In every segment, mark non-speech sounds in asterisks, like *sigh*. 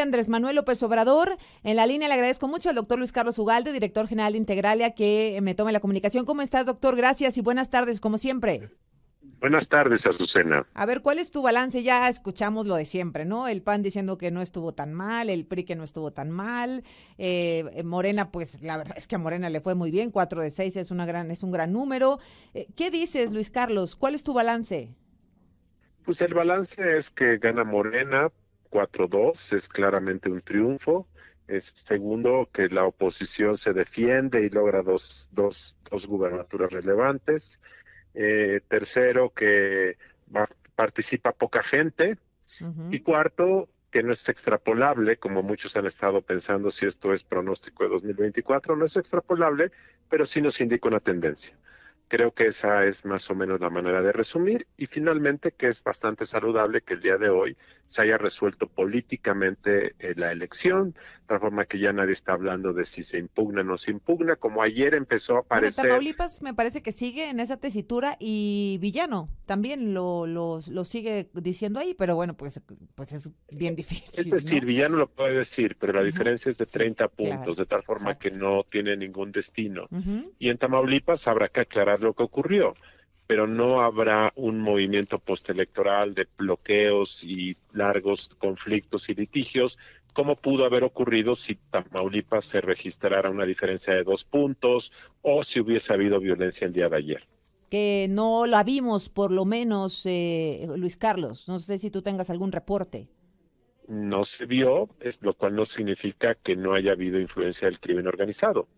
Andrés Manuel López Obrador. En la línea le agradezco mucho al doctor Luis Carlos Ugalde, director general de Integralia, que me tome la comunicación. ¿Cómo estás, doctor? Gracias y buenas tardes, como siempre. Buenas tardes, Azucena. A ver, ¿cuál es tu balance? Ya escuchamos lo de siempre, ¿no? El PAN diciendo que no estuvo tan mal, el PRI que no estuvo tan mal, eh, eh, Morena, pues la verdad es que a Morena le fue muy bien, cuatro de seis es, una gran, es un gran número. Eh, ¿Qué dices, Luis Carlos? ¿Cuál es tu balance? Pues el balance es que gana Morena 4 es claramente un triunfo. Es segundo, que la oposición se defiende y logra dos, dos, dos gubernaturas relevantes. Eh, tercero, que va, participa poca gente. Y cuarto, que no es extrapolable, como muchos han estado pensando si esto es pronóstico de 2024, no es extrapolable, pero sí nos indica una tendencia. Creo que esa es más o menos la manera de resumir y finalmente que es bastante saludable que el día de hoy se haya resuelto políticamente eh, la elección, de tal forma que ya nadie está hablando de si se impugna o no se impugna, como ayer empezó a aparecer. En Tamaulipas me parece que sigue en esa tesitura y Villano también lo, sigue diciendo ahí, pero bueno, pues, pues es bien difícil. Es decir, Villano lo puede decir, pero la diferencia es de 30 puntos, de tal forma que no tiene ningún destino. Y en Tamaulipas habrá que aclarar lo que ocurrió, pero no habrá un movimiento postelectoral de bloqueos y largos conflictos y litigios, como pudo haber ocurrido si Tamaulipas se registrara una diferencia de dos puntos o si hubiese habido violencia el día de ayer. Que no la vimos, por lo menos, eh, Luis Carlos. No sé si tú tengas algún reporte no se vio, lo cual no significa que no haya habido influencia del crimen organizado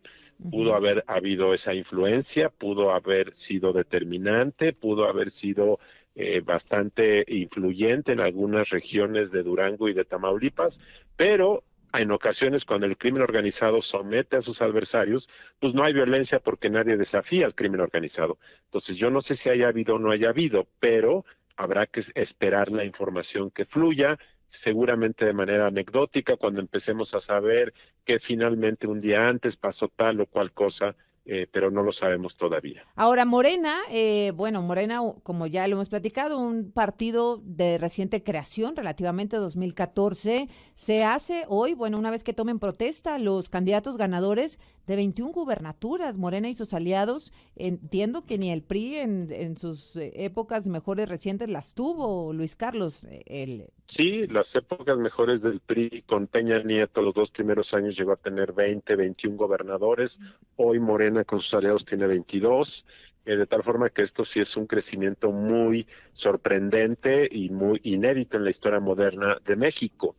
pudo haber habido esa influencia, pudo haber sido determinante, pudo haber sido eh, bastante influyente en algunas regiones de Durango y de Tamaulipas, pero en ocasiones cuando el crimen organizado somete a sus adversarios, pues no hay violencia porque nadie desafía al crimen organizado. Entonces yo no sé si haya habido o no haya habido, pero habrá que esperar la información que fluya, seguramente de manera anecdótica, cuando empecemos a saber que finalmente un día antes pasó tal o cual cosa eh, pero no lo sabemos todavía. Ahora, Morena, eh, bueno, Morena, como ya lo hemos platicado, un partido de reciente creación, relativamente 2014, se hace hoy, bueno, una vez que tomen protesta los candidatos ganadores de 21 gubernaturas, Morena y sus aliados, entiendo que ni el PRI en, sus eh, épocas mejores recientes las tuvo, Luis Carlos. El... Sí, las épocas mejores del PRI con Peña Nieto, los dos primeros años llegó a tener 20, 21 gobernadores, Hoy Morena con sus aliados tiene 22, eh, de tal forma que esto sí es un crecimiento muy sorprendente y muy inédito en la historia moderna de México.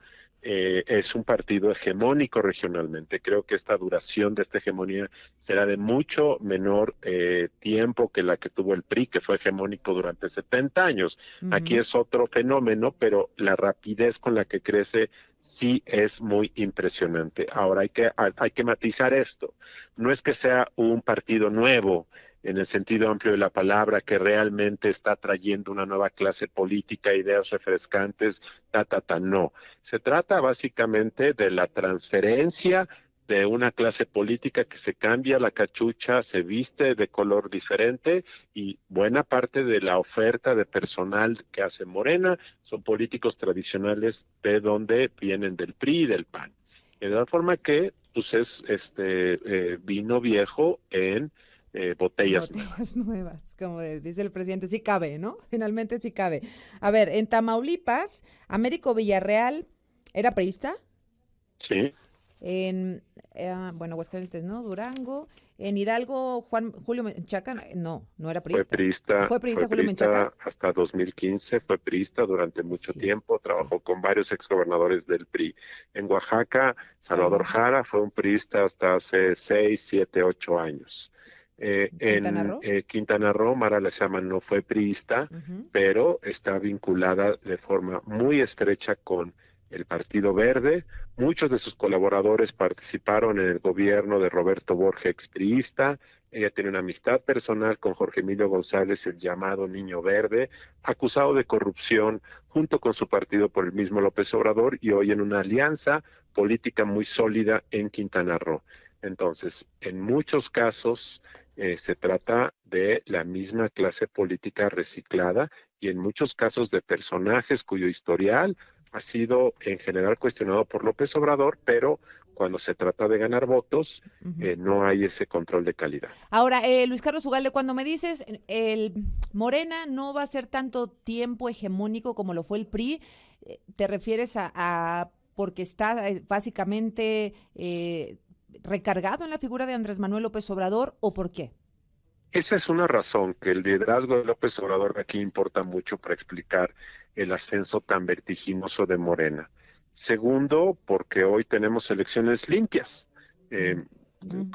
Eh, es un partido hegemónico regionalmente. Creo que esta duración de esta hegemonía será de mucho menor eh, tiempo que la que tuvo el PRI, que fue hegemónico durante 70 años. Aquí es otro fenómeno, pero la rapidez con la que crece sí es muy impresionante. Ahora hay que, hay que matizar esto. No es que sea un partido nuevo, en el sentido amplio de la palabra, que realmente está trayendo una nueva clase política, ideas refrescantes, ta, ta, ta, no. Se trata básicamente de la transferencia de una clase política que se cambia la cachucha, se viste de color diferente y buena parte de la oferta de personal que hace Morena son políticos tradicionales de donde vienen del PRI y del PAN. De la forma que pues es este eh, vino viejo en eh, botellas, nuevas. *laughs* nuevas. Como dice el presidente, sí cabe, ¿no? *laughs* Finalmente sí cabe. A ver, en Tamaulipas, Américo Villarreal era priista. Sí. En, eh, ah, bueno, huascalientes, ¿no? Durango. En Hidalgo, Juan Julio Menchaca, no, no era priista. Fue priista, fue priista, Julio Menchaca. hasta 2015, fue priista durante mucho tiempo, trabajó con varios exgobernadores del PRI. En Oaxaca, Salvador Jara fue un priista hasta hace 6, 7, 8 años. Eh, en eh, Quintana Roo, Mara Lezama no fue priista, pero está vinculada de forma muy estrecha con el Partido Verde. Muchos de sus colaboradores participaron en el gobierno de Roberto Borges, expriista. Ella tiene una amistad personal con Jorge Emilio González, el llamado Niño Verde, acusado de corrupción junto con su partido por el mismo López Obrador y hoy en una alianza política muy sólida en Quintana Roo. Entonces, en muchos casos eh, se trata de la misma clase política reciclada y en muchos casos de personajes cuyo historial ha sido en general cuestionado por López Obrador, pero cuando se trata de ganar votos, eh, no hay ese control de calidad. Ahora, eh, Luis Carlos Ugalde, cuando me dices, el Morena no va a ser tanto tiempo hegemónico como lo fue el PRI, eh, ¿te refieres a, porque está básicamente recargado en la figura de Andrés Manuel López Obrador o por qué? Esa es una razón que el liderazgo de López Obrador aquí importa mucho para explicar el ascenso tan vertiginoso de Morena. Segundo, porque hoy tenemos elecciones limpias. Eh, mm,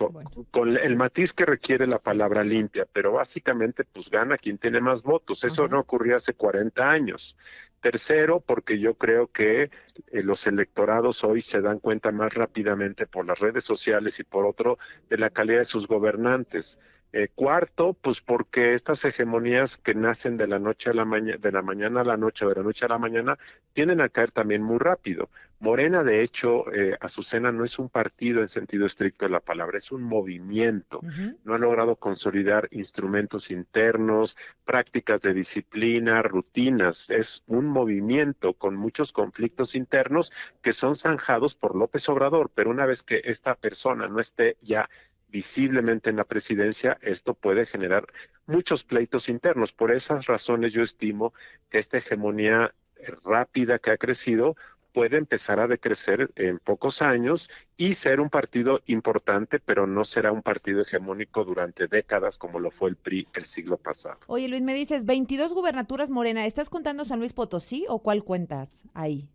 con, el matiz que requiere la palabra limpia, pero básicamente pues gana quien tiene más votos. Eso no ocurría hace 40 años. Tercero, porque yo creo que eh, los electorados hoy se dan cuenta más rápidamente por las redes sociales y por otro de la calidad de sus gobernantes. Eh, cuarto, pues porque estas hegemonías que nacen de la noche a la mañana, de la mañana a la noche, de la noche a la mañana, tienden a caer también muy rápido. Morena, de hecho, eh, Azucena no es un partido en sentido estricto de la palabra, es un movimiento. No ha logrado consolidar instrumentos internos, prácticas de disciplina, rutinas. Es un movimiento con muchos conflictos internos que son zanjados por López Obrador, pero una vez que esta persona no esté ya visiblemente en la presidencia, esto puede generar muchos pleitos internos. Por esas razones yo estimo que esta hegemonía eh, rápida que ha crecido puede empezar a decrecer en pocos años y ser un partido importante, pero no será un partido hegemónico durante décadas como lo fue el PRI el siglo pasado. Oye Luis, me dices 22 gubernaturas Morena, ¿estás contando San Luis Potosí o cuál cuentas ahí?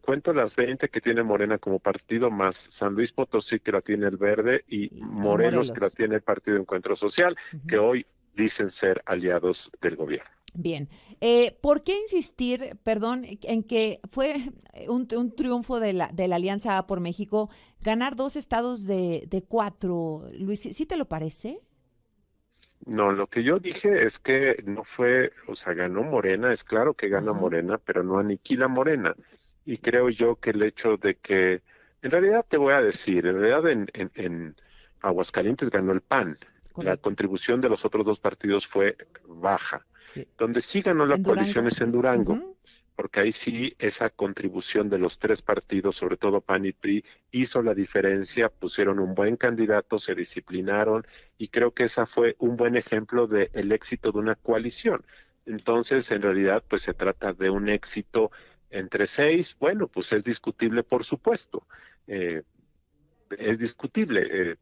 cuento las 20 que tiene Morena como partido, más San Luis Potosí que la tiene el Verde y, Morenos ah, Morelos, que la tiene el Partido Encuentro Social, que hoy dicen ser aliados del gobierno. Bien, eh, ¿por qué insistir, perdón, en que fue un, triunfo de la, de Alianza por México ganar dos estados de, de cuatro? Luis, ¿sí te lo parece? No, lo que yo dije es que no fue, o sea, ganó Morena, es claro que gana Morena, pero no aniquila Morena y creo yo que el hecho de que, en realidad te voy a decir, en realidad en, en, Aguascalientes ganó el PAN, la contribución de los otros dos partidos fue baja. Donde sí ganó la coalición es en Durango, porque ahí sí esa contribución de los tres partidos, sobre todo PAN y PRI, hizo la diferencia, pusieron un buen candidato, se disciplinaron y creo que esa fue un buen ejemplo del el éxito de una coalición. Entonces, en realidad, pues se trata de un éxito entre seis, bueno, pues es discutible, por supuesto. Eh, es discutible. Eh,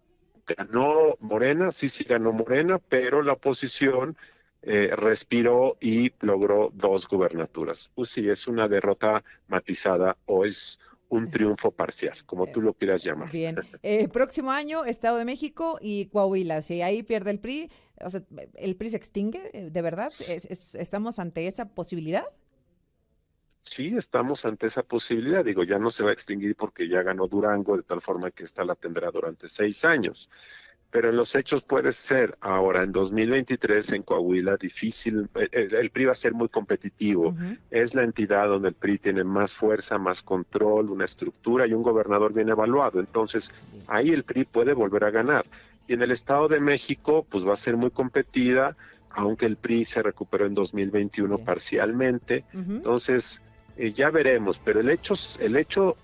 ganó Morena, sí, sí ganó Morena, pero la oposición eh, respiró y logró dos gubernaturas. Pues sí, es una derrota matizada o es un triunfo parcial, como tú lo quieras llamar. Bien, *laughs* próximo año Estado de México y Coahuila, si ahí pierde el PRI, o sea, ¿el PRI se extingue? ¿De verdad? estamos ante esa posibilidad? sí estamos ante esa posibilidad. Digo, ya no se va a extinguir porque ya ganó Durango, de tal forma que esta la tendrá durante seis años. Pero en los hechos puede ser ahora, en 2023 en Coahuila, difícil, eh, eh, el, PRI va a ser muy competitivo. Es la entidad donde el PRI tiene más fuerza, más control, una estructura y un gobernador bien evaluado. Entonces, ahí el PRI puede volver a ganar. Y en el Estado de México, pues va a ser muy competida, aunque el PRI se recuperó en 2021 parcialmente. Entonces, eh, ya veremos, pero el hecho, el hecho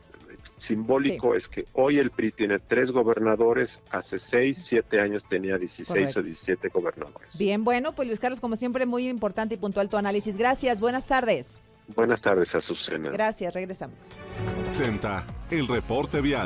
simbólico es que hoy el PRI tiene tres gobernadores, hace seis, siete años tenía 16 o 17 gobernadores. Bien, bueno, pues Luis Carlos, como siempre, muy importante y puntual tu análisis. Gracias, buenas tardes. Buenas tardes, Azucena. Gracias, regresamos. Senta, el reporte vial.